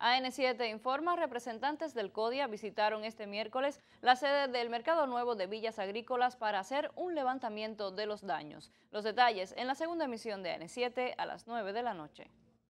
AN7 informa, representantes del CODIA visitaron este miércoles la sede del Mercado Nuevo de Villas Agrícolas para hacer un levantamiento de los daños. Los detalles en la segunda emisión de AN7 a las 9 de la noche.